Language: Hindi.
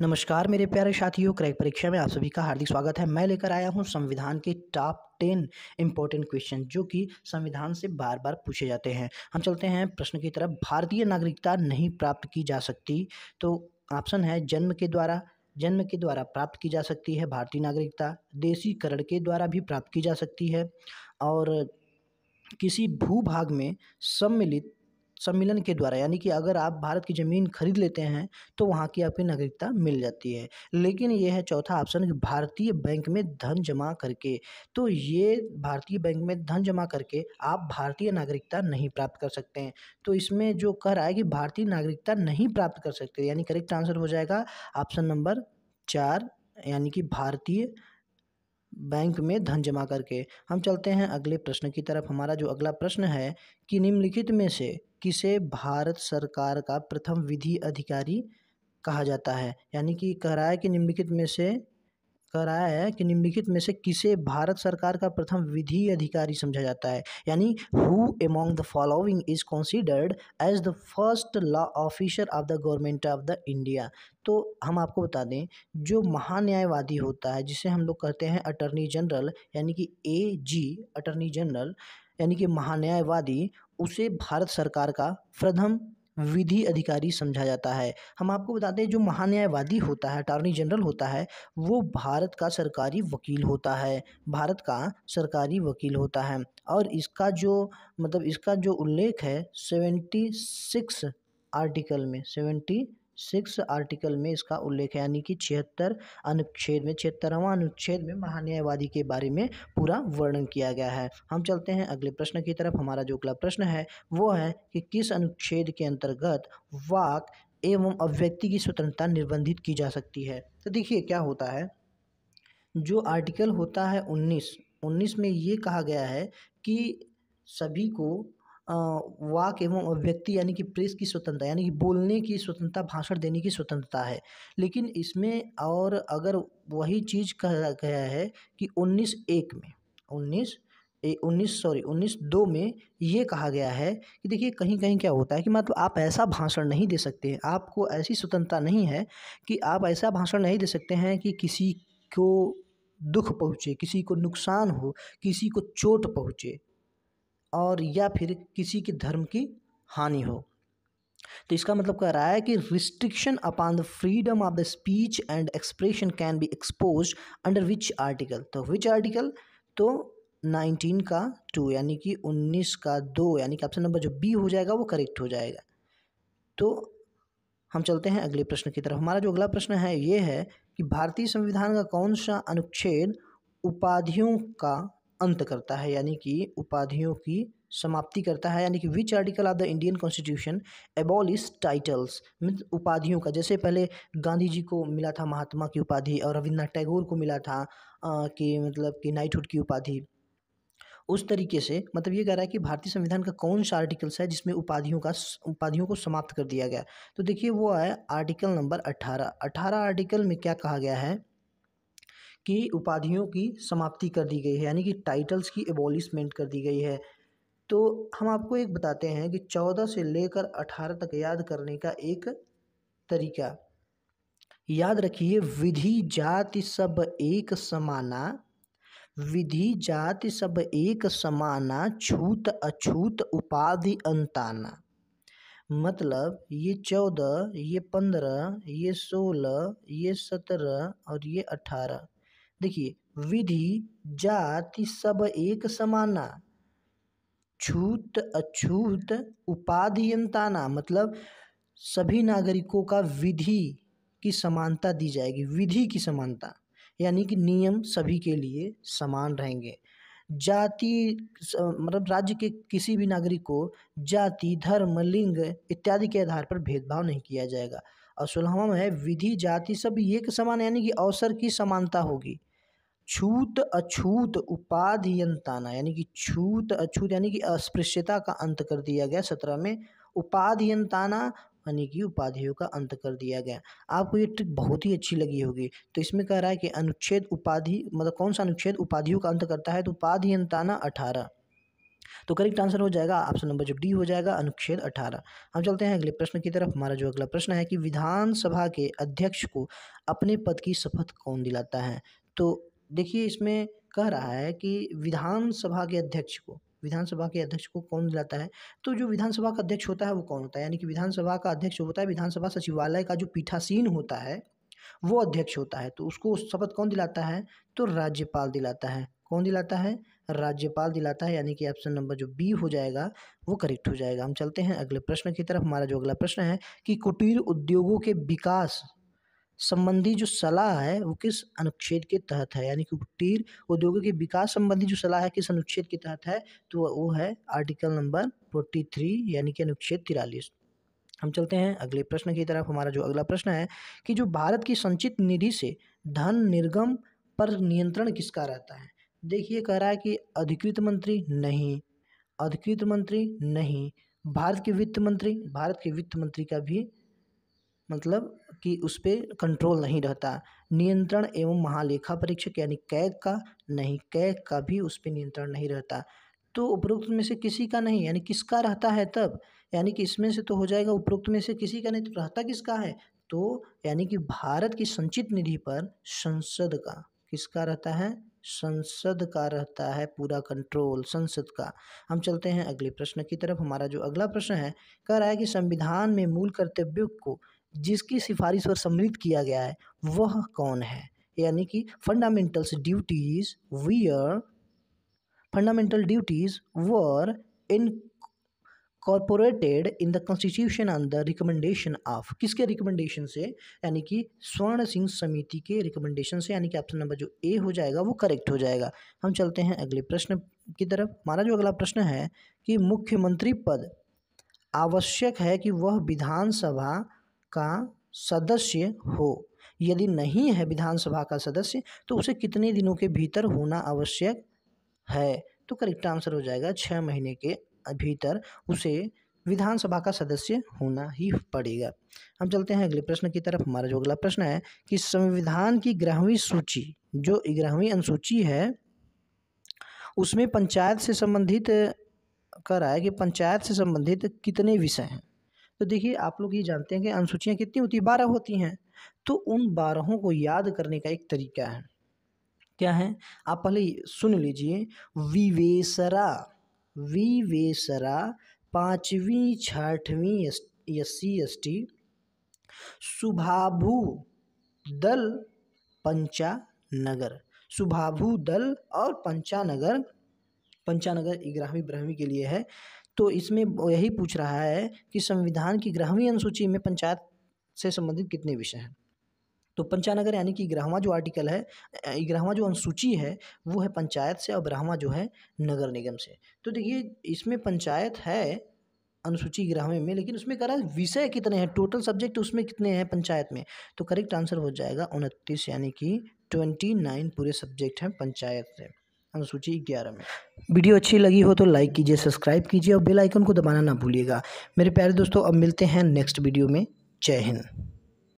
नमस्कार मेरे प्यारे साथियों क्रैक परीक्षा में आप सभी का हार्दिक स्वागत है मैं लेकर आया हूं संविधान के टॉप टेन इंपॉर्टेंट क्वेश्चन जो कि संविधान से बार बार पूछे जाते हैं हम चलते हैं प्रश्न की तरफ भारतीय नागरिकता नहीं प्राप्त की जा सकती तो ऑप्शन है जन्म के द्वारा जन्म के द्वारा प्राप्त की जा सकती है भारतीय नागरिकता देसीकरण के द्वारा भी प्राप्त की जा सकती है और किसी भूभाग में सम्मिलित सम्मेलन के द्वारा यानी कि अगर आप भारत की ज़मीन खरीद लेते हैं तो वहाँ की आपकी नागरिकता मिल जाती है लेकिन ये है चौथा ऑप्शन भारतीय बैंक में धन जमा करके तो ये भारतीय बैंक में धन जमा करके आप भारतीय नागरिकता नहीं प्राप्त कर सकते हैं तो इसमें जो कह रहा है कि भारतीय नागरिकता नहीं प्राप्त कर सकते यानी करेक्ट आंसर हो जाएगा ऑप्शन नंबर चार यानी कि भारतीय बैंक में धन जमा करके हम चलते हैं अगले प्रश्न की तरफ हमारा जो अगला प्रश्न है कि निम्नलिखित में से किसे भारत सरकार का प्रथम विधि अधिकारी कहा जाता है यानी कि कह रहा है कि निम्नलिखित में से कह रहा है कि निम्नलिखित में से किसे भारत सरकार का प्रथम विधि अधिकारी समझा जाता है यानी who among the following is considered as the first law officer of the government of the India तो हम आपको बता दें जो महान्यायवादी होता है जिसे हम लोग कहते हैं अटर्नी जनरल यानी कि ए जी अटर्नी जनरल यानी कि महान्यायवादी उसे भारत सरकार का प्रथम विधि अधिकारी समझा जाता है हम आपको बताते हैं जो महान्यायवादी होता है अटॉर्नी जनरल होता है वो भारत का सरकारी वकील होता है भारत का सरकारी वकील होता है और इसका जो मतलब इसका जो उल्लेख है सेवेंटी सिक्स आर्टिकल में सेवेंटी सिक्स आर्टिकल में इसका उल्लेख है यानी कि छिहत्तर अनुच्छेद में छिहत्तरवा अनुच्छेद में महान्यायवादी के बारे में पूरा वर्णन किया गया है हम चलते हैं अगले प्रश्न की तरफ हमारा जो अगला प्रश्न है वो है कि किस अनुच्छेद के अंतर्गत वाक एवं अभिव्यक्ति की स्वतंत्रता निर्बंधित की जा सकती है तो देखिए क्या होता है जो आर्टिकल होता है उन्नीस उन्नीस में ये कहा गया है कि सभी को वाक एवं अभिव्यक्ति यानी कि प्रेस की स्वतंत्रता यानी कि बोलने की स्वतंत्रता भाषण देने की स्वतंत्रता है लेकिन इसमें और अगर वही चीज़ कहा गया है कि उन्नीस एक में उन्नीस उन्नीस सॉरी उन्नीस दो में ये कहा गया है कि देखिए कहीं कहीं क्या होता है कि मतलब आप ऐसा भाषण नहीं दे सकते हैं आपको ऐसी स्वतंत्रता नहीं है कि आप ऐसा भाषण नहीं दे सकते हैं कि किसी को दुख पहुँचे किसी को नुकसान हो किसी को चोट पहुँचे और या फिर किसी के धर्म की हानि हो तो इसका मतलब कह रहा है कि restriction upon the freedom of the speech and expression can be expose under which article तो विच आर्टिकल तो 19 का टू यानी कि 19 का दो यानी कि ऑप्शन नंबर जो बी हो जाएगा वो करेक्ट हो जाएगा तो हम चलते हैं अगले प्रश्न की तरफ हमारा जो अगला प्रश्न है ये है कि भारतीय संविधान का कौन सा अनुच्छेद उपाधियों का अंत करता है यानी कि उपाधियों की समाप्ति करता है यानी कि which article of the Indian constitution abolish titles means उपाधियों का जैसे पहले गांधी जी को मिला था महात्मा की उपाधि और रविन्द्रनाथ टैगोर को मिला था आ, कि मतलब कि नाइटहुड की उपाधि उस तरीके से मतलब ये कह रहा है कि भारतीय संविधान का कौन सा आर्टिकल्स है जिसमें उपाधियों का उपाधियों को समाप्त कर दिया गया तो देखिए वो है आर्टिकल नंबर अट्ठारह अट्ठारह आर्टिकल में क्या कहा गया है की उपाधियों की समाप्ति कर दी गई है यानी कि टाइटल्स की एबॉलिशमेंट कर दी गई है तो हम आपको एक बताते हैं कि चौदह से लेकर अठारह तक याद करने का एक तरीका याद रखिए विधि जाति सब एक समाना विधि जाति सब एक समाना छूत अछूत उपाधि अंताना मतलब ये चौदह ये पंद्रह ये सोलह ये सत्रह और ये अठारह देखिए विधि जाति सब एक समाना छूत अछूत उपाधियंताना मतलब सभी नागरिकों का विधि की समानता दी जाएगी विधि की समानता यानी कि नियम सभी के लिए समान रहेंगे जाति मतलब राज्य के किसी भी नागरिक को जाति धर्म लिंग इत्यादि के आधार पर भेदभाव नहीं किया जाएगा और सोलहवा में है विधि जाति सब एक समान यानी कि अवसर की समानता होगी छूत अछूत उपाधियंताना यानी कि छूत अछूत यानी कि अस्पृश्यता का अंत कर दिया गया सत्रह में उपाधियंताना यानी कि उपाधियों का अंत कर दिया गया आपको ये ट्रिक बहुत ही अच्छी लगी होगी तो इसमें कह रहा है कि अनुच्छेद उपाधि मतलब कौन सा अनुच्छेद उपाधियों का अंत करता है तो उपाधियंताना अठारह तो करेक्ट आंसर हो जाएगा ऑप्शन नंबर जो डी हो जाएगा अनुच्छेद अठारह हम चलते हैं अगले प्रश्न की तरफ हमारा जो अगला प्रश्न है कि विधानसभा के अध्यक्ष को अपने पद की शपथ कौन दिलाता है तो देखिए इसमें कह रहा है कि विधानसभा के अध्यक्ष को विधानसभा के अध्यक्ष को कौन दिलाता है तो जो विधानसभा का अध्यक्ष होता है वो कौन होता है यानी कि विधानसभा का अध्यक्ष होता है विधानसभा सचिवालय का जो पीठासीन होता है वो अध्यक्ष होता है तो उसको शपथ कौन दिलाता है तो राज्यपाल दिलाता है कौन दिलाता है राज्यपाल दिलाता है यानी कि ऑप्शन नंबर जो बी हो जाएगा वो करेक्ट हो जाएगा हम चलते हैं अगले प्रश्न की तरफ हमारा जो अगला प्रश्न है कि कुटीर उद्योगों के विकास संबंधी जो सलाह है वो किस अनुच्छेद के तहत है यानी कि कुटीर उद्योगों के विकास संबंधी जो सलाह है किस अनुच्छेद के तहत है तो वो है आर्टिकल नंबर फोर्टी थ्री यानी कि अनुच्छेद तिरालीस हम चलते हैं अगले प्रश्न की तरफ हमारा जो अगला प्रश्न है कि जो भारत की संचित निधि से धन निर्गम पर नियंत्रण किसका रहता है देखिए कह रहा है कि अधिकृत मंत्री नहीं अधिकृत मंत्री नहीं भारत के वित्त मंत्री भारत के वित्त मंत्री का भी मतलब कि उस पर कंट्रोल नहीं रहता नियंत्रण एवं महालेखा परीक्षक यानी कैग का नहीं कैग का भी उस पर नियंत्रण नहीं रहता तो उपरोक्त में से किसी का नहीं यानी किसका रहता है तब यानी कि इसमें से तो हो जाएगा उपरोक्त में से किसी का नहीं तो रहता किसका है तो यानी कि भारत की संचित निधि पर संसद का किसका रहता है संसद का रहता है पूरा कंट्रोल संसद का हम चलते हैं अगले प्रश्न की तरफ हमारा जो अगला प्रश्न है कह रहा है कि संविधान में मूल कर्तव्यों को जिसकी सिफारिश पर सम्मिलित किया गया है वह कौन है यानी कि fundamentals duties were fundamental duties were incorporated in the constitution on the recommendation of किसके रिकमेंडेशन से यानी कि स्वर्ण सिंह समिति के रिकमेंडेशन से यानी कि ऑप्शन नंबर जो ए हो जाएगा वो करेक्ट हो जाएगा हम चलते हैं अगले प्रश्न की तरफ हमारा जो अगला प्रश्न है कि मुख्यमंत्री पद आवश्यक है कि वह विधानसभा का सदस्य हो यदि नहीं है विधानसभा का सदस्य तो उसे कितने दिनों के भीतर होना आवश्यक है तो करेक्ट आंसर हो जाएगा छः महीने के भीतर उसे विधानसभा का सदस्य होना ही पड़ेगा हम चलते हैं अगले प्रश्न की तरफ हमारा जो अगला प्रश्न है कि संविधान की ग्रहवीं सूची जो ग्रहवीं अनुसूची है उसमें पंचायत से संबंधित कर रहा है कि पंचायत से संबंधित कितने विषय हैं तो देखिए आप लोग ये जानते हैं कि अनुसूचियाँ कितनी होती हैं बारह होती हैं तो उन बारहों को याद करने का एक तरीका है क्या है आप पहले सुन लीजिए विवेसरा विवेसरा पाँचवीं छठवीं एस सी एस टी सुभाभू दल पंचानगर सुभाभू दल और पंचानगर पंचानगर ग्राहवी ब्रह्मी के लिए है तो इसमें यही पूछ रहा है कि संविधान की ग्रहवीं अनुसूची में पंचायत से संबंधित कितने विषय हैं तो पंचानगर यानी कि ग्रहवा जो आर्टिकल है ग्रहवा जो अनुसूची है वो है पंचायत से और ग्रहवा जो है नगर निगम से तो देखिए इसमें पंचायत है अनुसूची ग्रहवें में लेकिन उसमें कह रहा है विषय कितने हैं टोटल सब्जेक्ट उसमें कितने हैं पंचायत में तो करेक्ट आंसर हो जाएगा उनतीस यानी कि ट्वेंटी नाइन पूरे सब्जेक्ट हैं पंचायत से अनुसूची ग्यारह में वीडियो अच्छी लगी हो तो लाइक कीजिए सब्सक्राइब कीजिए और बेल आइकन को दबाना ना भूलिएगा मेरे प्यारे दोस्तों अब मिलते हैं नेक्स्ट वीडियो में जय हिंद